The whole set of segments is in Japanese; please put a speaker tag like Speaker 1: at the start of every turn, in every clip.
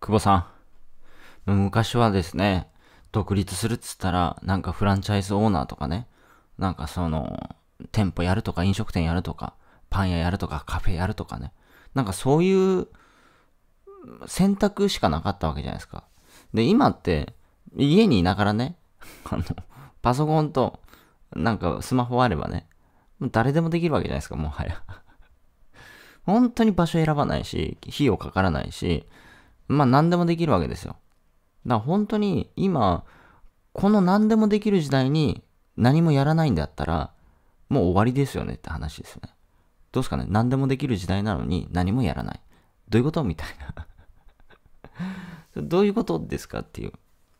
Speaker 1: 久保さん。昔はですね、独立するっつったら、なんかフランチャイズオーナーとかね、なんかその、店舗やるとか飲食店やるとか、パン屋やるとかカフェやるとかね。なんかそういう選択しかなかったわけじゃないですか。で、今って、家にいながらね、あの、パソコンと、なんかスマホあればね、誰でもできるわけじゃないですか、もはや。本当に場所選ばないし、費用かからないし、まあ何でもできるわけですよ。だから本当に今、この何でもできる時代に何もやらないんだったら、もう終わりですよねって話ですよね。どうですかね何でもできる時代なのに何もやらない。どういうことみたいな どういうことですかっていう。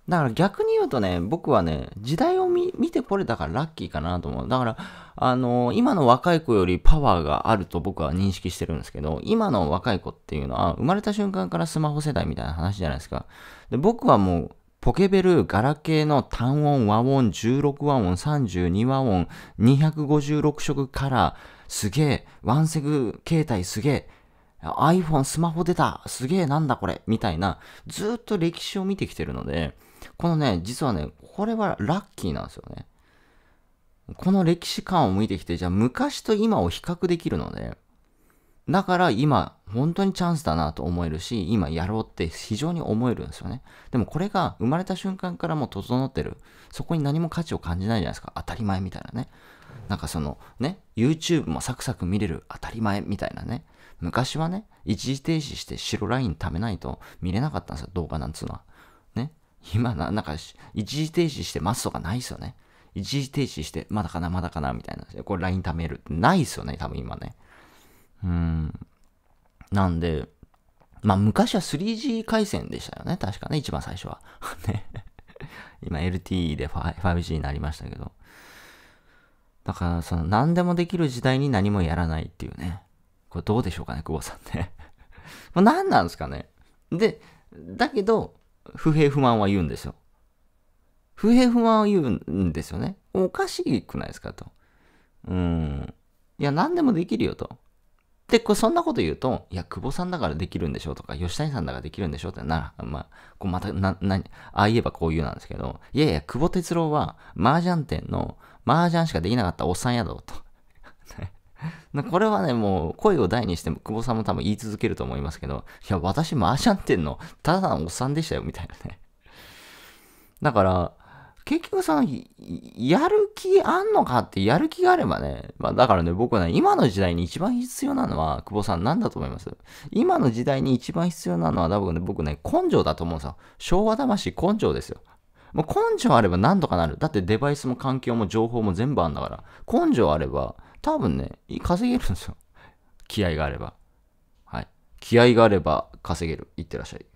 Speaker 1: だから逆に言うとね、僕はね、時代を見てこれたからラッキーかなと思う。だから、あのー、今の若い子よりパワーがあると僕は認識してるんですけど、今の若い子っていうのは、生まれた瞬間からスマホ世代みたいな話じゃないですか。で僕はもう、ポケベル、ガラケーの単音、和音、16和音、32和音、256色カラー、すげえ、ワンセグ携帯すげえ、iPhone、スマホ出たすげえなんだこれみたいな、ずっと歴史を見てきてるので、このね、実はね、これはラッキーなんですよね。この歴史観を向いてきて、じゃあ昔と今を比較できるので、だから今、本当にチャンスだなと思えるし、今やろうって非常に思えるんですよね。でもこれが生まれた瞬間からもう整ってる。そこに何も価値を感じないじゃないですか。当たり前みたいなね。なんかそのね、YouTube もサクサク見れる当たり前みたいなね。昔はね、一時停止して白ライン貯めないと見れなかったんですよ、動画なんつうのは。ね。今な、なんか、一時停止して待つとかないですよね。一時停止して、まだかな、まだかな、みたいな。これライン貯めるってないですよね、多分今ね。うん。なんで、まあ昔は 3G 回線でしたよね、確かね、一番最初は。ね。今 LTE で 5G になりましたけど。だから、その、何でもできる時代に何もやらないっていうね。これどうでしょうかね、久保さんね。何なんですかね。で、だけど、不平不満は言うんですよ。不平不満を言うんですよね。おかしくないですかと。うん。いや、何でもできるよと。で、これそんなこと言うと、いや、久保さんだからできるんでしょとか、吉谷さんだからできるんでしょってな、まあ、こうまた、な、な、ああ言えばこう言うなんですけど、いやいや、久保哲郎は、麻雀店の、麻雀しかできなかったおっさんやぞと。これはね、もう声を大にしても、久保さんも多分言い続けると思いますけど、いや、私麻雀ってんの、ただのおっさんでしたよ、みたいなね。だから、結局その、やる気あんのかってやる気があればね、まあだからね、僕はね、今の時代に一番必要なのは、久保さん何だと思います今の時代に一番必要なのは多分ね、僕ね、根性だと思うんですよ。昭和魂根性ですよ。もう根性あれば何とかなる。だってデバイスも環境も情報も全部あんだから。根性あれば、多分ね、稼げるんですよ。気合があれば。はい。気合があれば稼げる。いってらっしゃい。